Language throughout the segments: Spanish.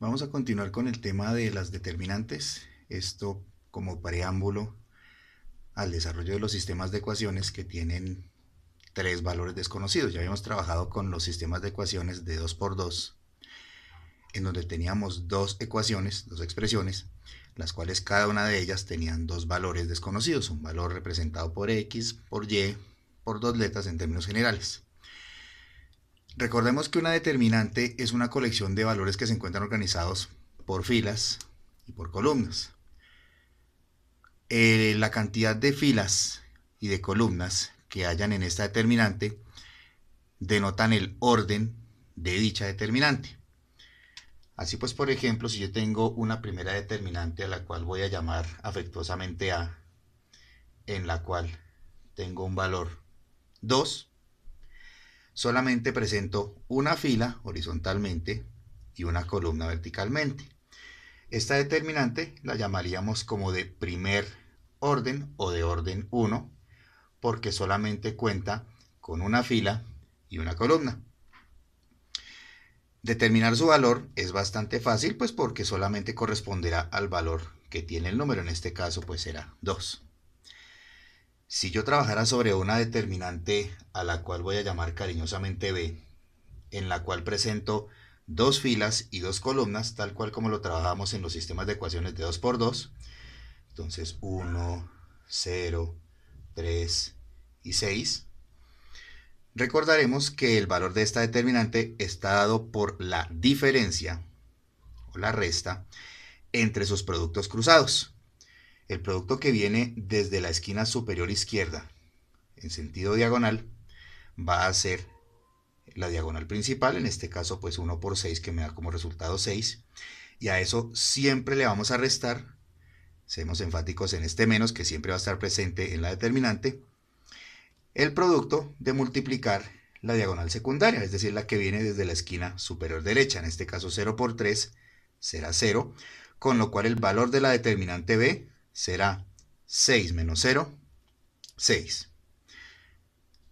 Vamos a continuar con el tema de las determinantes, esto como preámbulo al desarrollo de los sistemas de ecuaciones que tienen tres valores desconocidos. Ya habíamos trabajado con los sistemas de ecuaciones de 2 por 2 en donde teníamos dos ecuaciones, dos expresiones, las cuales cada una de ellas tenían dos valores desconocidos, un valor representado por x, por y, por dos letras en términos generales. Recordemos que una determinante es una colección de valores que se encuentran organizados por filas y por columnas. Eh, la cantidad de filas y de columnas que hayan en esta determinante denotan el orden de dicha determinante. Así pues, por ejemplo, si yo tengo una primera determinante a la cual voy a llamar afectuosamente A, en la cual tengo un valor 2, solamente presento una fila horizontalmente y una columna verticalmente. Esta determinante la llamaríamos como de primer orden o de orden 1 porque solamente cuenta con una fila y una columna. Determinar su valor es bastante fácil pues porque solamente corresponderá al valor que tiene el número, en este caso pues será 2. Si yo trabajara sobre una determinante a la cual voy a llamar cariñosamente B, en la cual presento dos filas y dos columnas, tal cual como lo trabajamos en los sistemas de ecuaciones de 2 por 2, entonces 1, 0, 3 y 6, recordaremos que el valor de esta determinante está dado por la diferencia o la resta entre sus productos cruzados el producto que viene desde la esquina superior izquierda en sentido diagonal va a ser la diagonal principal, en este caso pues 1 por 6 que me da como resultado 6 y a eso siempre le vamos a restar, seamos enfáticos en este menos que siempre va a estar presente en la determinante, el producto de multiplicar la diagonal secundaria, es decir, la que viene desde la esquina superior derecha, en este caso 0 por 3 será 0, con lo cual el valor de la determinante B será 6 menos 0, 6.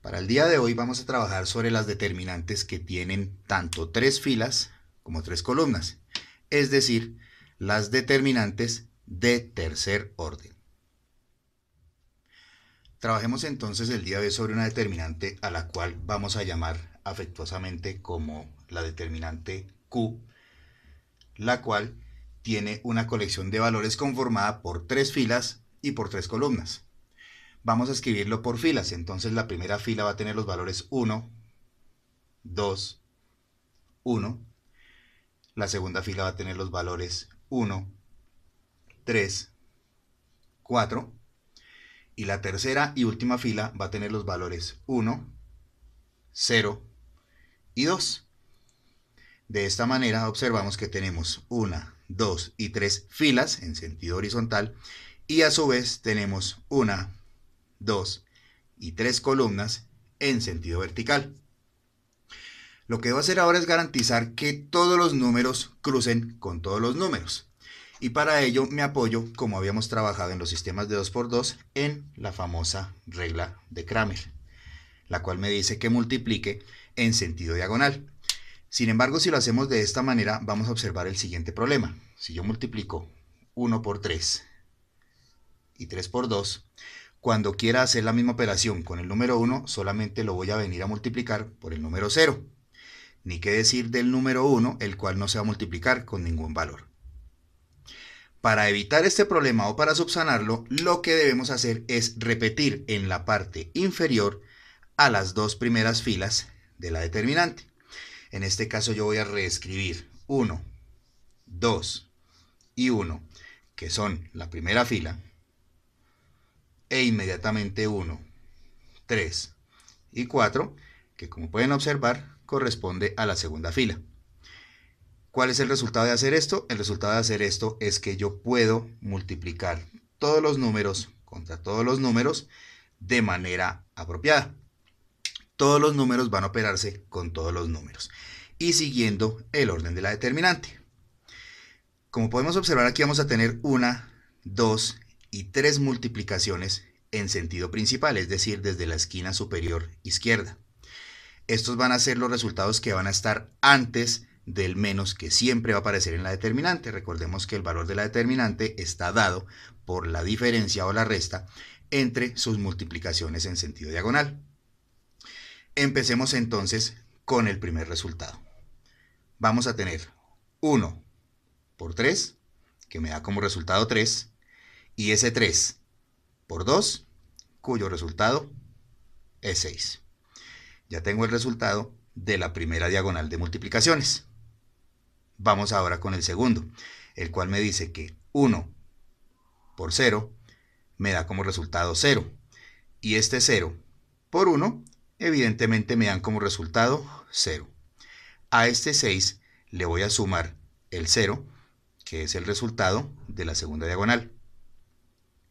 Para el día de hoy vamos a trabajar sobre las determinantes que tienen tanto tres filas como tres columnas, es decir, las determinantes de tercer orden. Trabajemos entonces el día de hoy sobre una determinante a la cual vamos a llamar afectuosamente como la determinante Q, la cual tiene una colección de valores conformada por tres filas y por tres columnas. Vamos a escribirlo por filas, entonces la primera fila va a tener los valores 1, 2, 1. La segunda fila va a tener los valores 1, 3, 4. Y la tercera y última fila va a tener los valores 1, 0 y 2. De esta manera observamos que tenemos una, dos y tres filas en sentido horizontal y a su vez tenemos una, dos y tres columnas en sentido vertical. Lo que debo hacer ahora es garantizar que todos los números crucen con todos los números. Y para ello me apoyo, como habíamos trabajado en los sistemas de 2x2, en la famosa regla de Kramer, la cual me dice que multiplique en sentido diagonal. Sin embargo, si lo hacemos de esta manera, vamos a observar el siguiente problema. Si yo multiplico 1 por 3 y 3 por 2, cuando quiera hacer la misma operación con el número 1, solamente lo voy a venir a multiplicar por el número 0. Ni qué decir del número 1, el cual no se va a multiplicar con ningún valor. Para evitar este problema o para subsanarlo, lo que debemos hacer es repetir en la parte inferior a las dos primeras filas de la determinante. En este caso yo voy a reescribir 1, 2 y 1, que son la primera fila, e inmediatamente 1, 3 y 4, que como pueden observar corresponde a la segunda fila. ¿Cuál es el resultado de hacer esto? El resultado de hacer esto es que yo puedo multiplicar todos los números contra todos los números de manera apropiada todos los números van a operarse con todos los números y siguiendo el orden de la determinante. Como podemos observar aquí vamos a tener una, dos y tres multiplicaciones en sentido principal, es decir, desde la esquina superior izquierda. Estos van a ser los resultados que van a estar antes del menos que siempre va a aparecer en la determinante. Recordemos que el valor de la determinante está dado por la diferencia o la resta entre sus multiplicaciones en sentido diagonal. Empecemos entonces con el primer resultado. Vamos a tener 1 por 3, que me da como resultado 3, y ese 3 por 2, cuyo resultado es 6. Ya tengo el resultado de la primera diagonal de multiplicaciones. Vamos ahora con el segundo, el cual me dice que 1 por 0 me da como resultado 0. Y este 0 por 1 evidentemente me dan como resultado 0. A este 6 le voy a sumar el 0, que es el resultado de la segunda diagonal.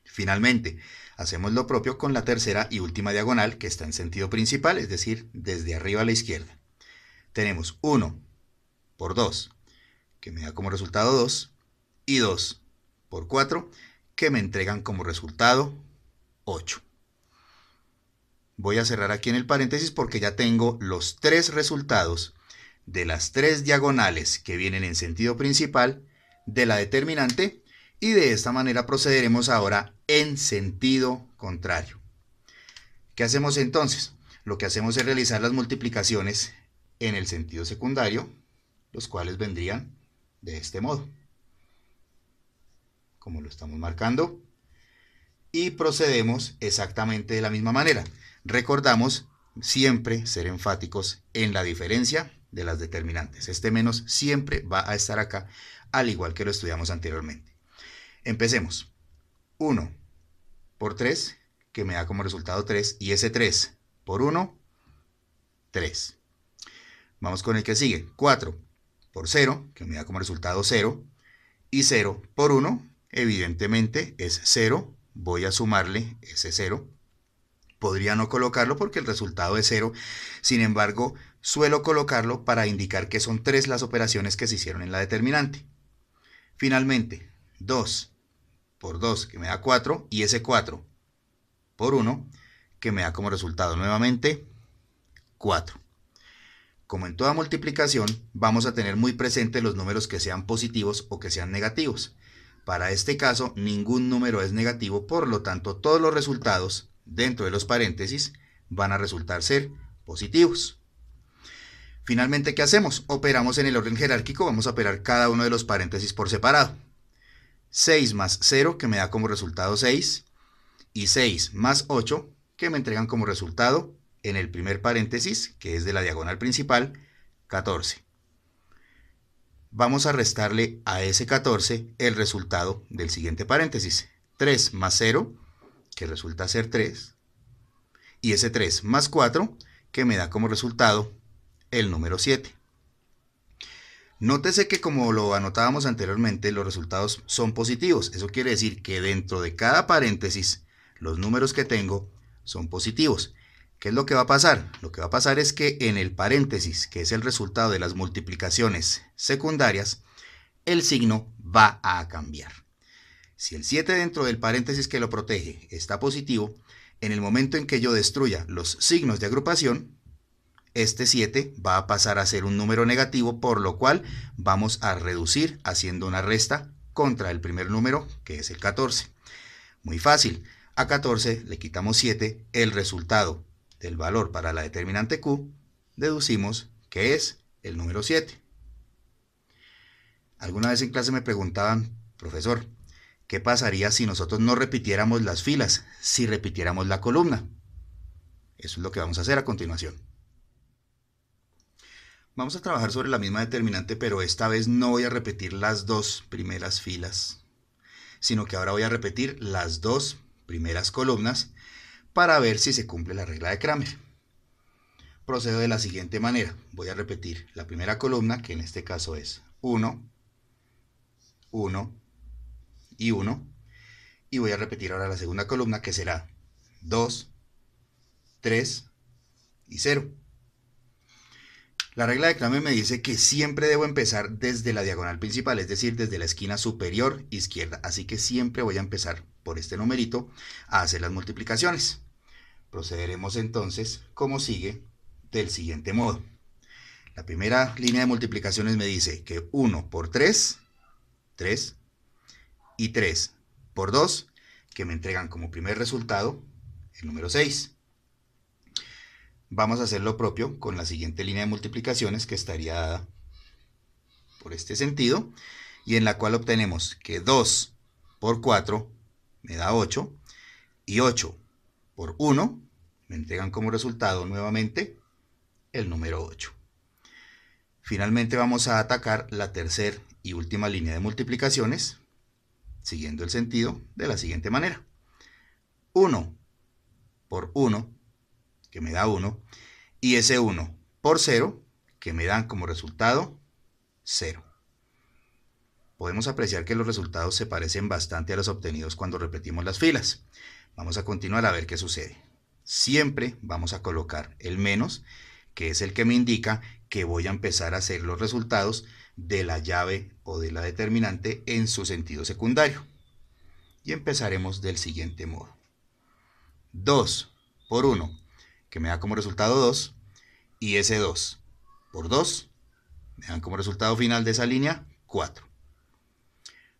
Finalmente, hacemos lo propio con la tercera y última diagonal que está en sentido principal, es decir, desde arriba a la izquierda. Tenemos 1 por 2, que me da como resultado 2, y 2 por 4, que me entregan como resultado 8. Voy a cerrar aquí en el paréntesis porque ya tengo los tres resultados de las tres diagonales que vienen en sentido principal de la determinante y de esta manera procederemos ahora en sentido contrario. ¿Qué hacemos entonces? Lo que hacemos es realizar las multiplicaciones en el sentido secundario, los cuales vendrían de este modo, como lo estamos marcando, y procedemos exactamente de la misma manera. Recordamos siempre ser enfáticos en la diferencia de las determinantes. Este menos siempre va a estar acá, al igual que lo estudiamos anteriormente. Empecemos. 1 por 3, que me da como resultado 3, y ese 3 por 1, 3. Vamos con el que sigue. 4 por 0, que me da como resultado 0, y 0 por 1, evidentemente es 0, voy a sumarle ese 0. Podría no colocarlo porque el resultado es cero. Sin embargo, suelo colocarlo para indicar que son tres las operaciones que se hicieron en la determinante. Finalmente, 2 por 2 que me da 4 y ese 4 por 1 que me da como resultado nuevamente 4. Como en toda multiplicación, vamos a tener muy presente los números que sean positivos o que sean negativos. Para este caso, ningún número es negativo, por lo tanto, todos los resultados dentro de los paréntesis van a resultar ser positivos. Finalmente, ¿qué hacemos? Operamos en el orden jerárquico, vamos a operar cada uno de los paréntesis por separado. 6 más 0, que me da como resultado 6, y 6 más 8, que me entregan como resultado, en el primer paréntesis, que es de la diagonal principal, 14. Vamos a restarle a ese 14 el resultado del siguiente paréntesis. 3 más 0, que resulta ser 3, y ese 3 más 4, que me da como resultado el número 7. Nótese que como lo anotábamos anteriormente, los resultados son positivos. Eso quiere decir que dentro de cada paréntesis, los números que tengo son positivos. ¿Qué es lo que va a pasar? Lo que va a pasar es que en el paréntesis, que es el resultado de las multiplicaciones secundarias, el signo va a cambiar. Si el 7 dentro del paréntesis que lo protege está positivo, en el momento en que yo destruya los signos de agrupación, este 7 va a pasar a ser un número negativo, por lo cual vamos a reducir haciendo una resta contra el primer número, que es el 14. Muy fácil, a 14 le quitamos 7, el resultado del valor para la determinante Q, deducimos que es el número 7. Alguna vez en clase me preguntaban, profesor, ¿Qué pasaría si nosotros no repitiéramos las filas, si repitiéramos la columna? Eso es lo que vamos a hacer a continuación. Vamos a trabajar sobre la misma determinante, pero esta vez no voy a repetir las dos primeras filas, sino que ahora voy a repetir las dos primeras columnas para ver si se cumple la regla de Kramer. Procedo de la siguiente manera. Voy a repetir la primera columna, que en este caso es 1, 1, y 1. Y voy a repetir ahora la segunda columna que será 2, 3 y 0. La regla de Kramer me dice que siempre debo empezar desde la diagonal principal, es decir, desde la esquina superior izquierda. Así que siempre voy a empezar por este numerito a hacer las multiplicaciones. Procederemos entonces como sigue del siguiente modo. La primera línea de multiplicaciones me dice que 1 por 3, 3, y 3 por 2, que me entregan como primer resultado el número 6. Vamos a hacer lo propio con la siguiente línea de multiplicaciones que estaría dada por este sentido y en la cual obtenemos que 2 por 4 me da 8 y 8 por 1 me entregan como resultado nuevamente el número 8. Finalmente vamos a atacar la tercera y última línea de multiplicaciones siguiendo el sentido de la siguiente manera. 1 por 1, que me da 1, y ese 1 por 0, que me dan como resultado 0. Podemos apreciar que los resultados se parecen bastante a los obtenidos cuando repetimos las filas. Vamos a continuar a ver qué sucede. Siempre vamos a colocar el menos, que es el que me indica que voy a empezar a hacer los resultados de la llave o de la determinante en su sentido secundario. Y empezaremos del siguiente modo. 2 por 1, que me da como resultado 2, y ese 2 por 2 me dan como resultado final de esa línea 4.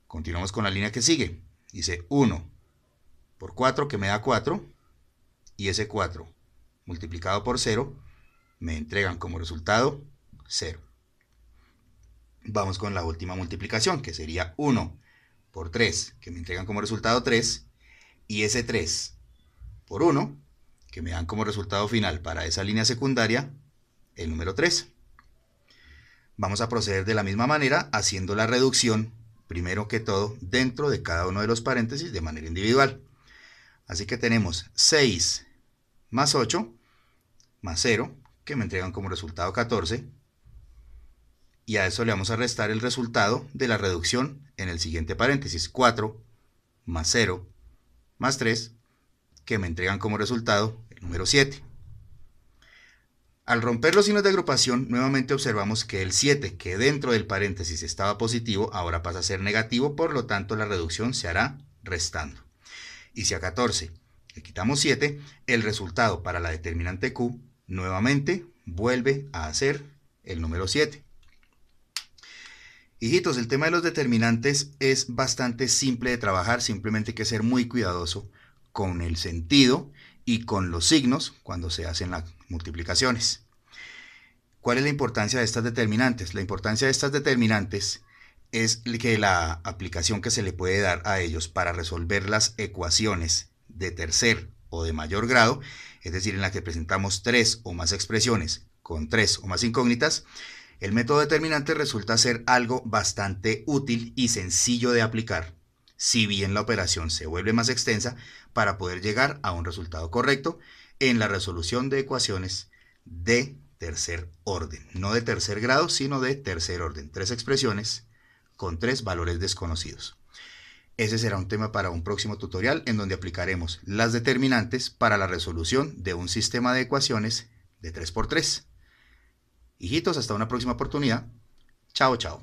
Continuamos con la línea que sigue. Dice 1 por 4 que me da 4 y ese 4 multiplicado por 0 me entregan como resultado 0 vamos con la última multiplicación, que sería 1 por 3, que me entregan como resultado 3, y ese 3 por 1, que me dan como resultado final para esa línea secundaria, el número 3. Vamos a proceder de la misma manera haciendo la reducción, primero que todo, dentro de cada uno de los paréntesis de manera individual. Así que tenemos 6 más 8 más 0, que me entregan como resultado 14, y a eso le vamos a restar el resultado de la reducción en el siguiente paréntesis, 4 más 0 más 3, que me entregan como resultado el número 7. Al romper los signos de agrupación, nuevamente observamos que el 7, que dentro del paréntesis estaba positivo, ahora pasa a ser negativo, por lo tanto la reducción se hará restando. Y si a 14 le quitamos 7, el resultado para la determinante Q nuevamente vuelve a ser el número 7. Hijitos, el tema de los determinantes es bastante simple de trabajar, simplemente hay que ser muy cuidadoso con el sentido y con los signos cuando se hacen las multiplicaciones. ¿Cuál es la importancia de estas determinantes? La importancia de estas determinantes es que la aplicación que se le puede dar a ellos para resolver las ecuaciones de tercer o de mayor grado, es decir, en la que presentamos tres o más expresiones con tres o más incógnitas, el método determinante resulta ser algo bastante útil y sencillo de aplicar, si bien la operación se vuelve más extensa para poder llegar a un resultado correcto en la resolución de ecuaciones de tercer orden, no de tercer grado, sino de tercer orden, tres expresiones con tres valores desconocidos. Ese será un tema para un próximo tutorial en donde aplicaremos las determinantes para la resolución de un sistema de ecuaciones de 3x3. Hijitos, hasta una próxima oportunidad. Chao, chao.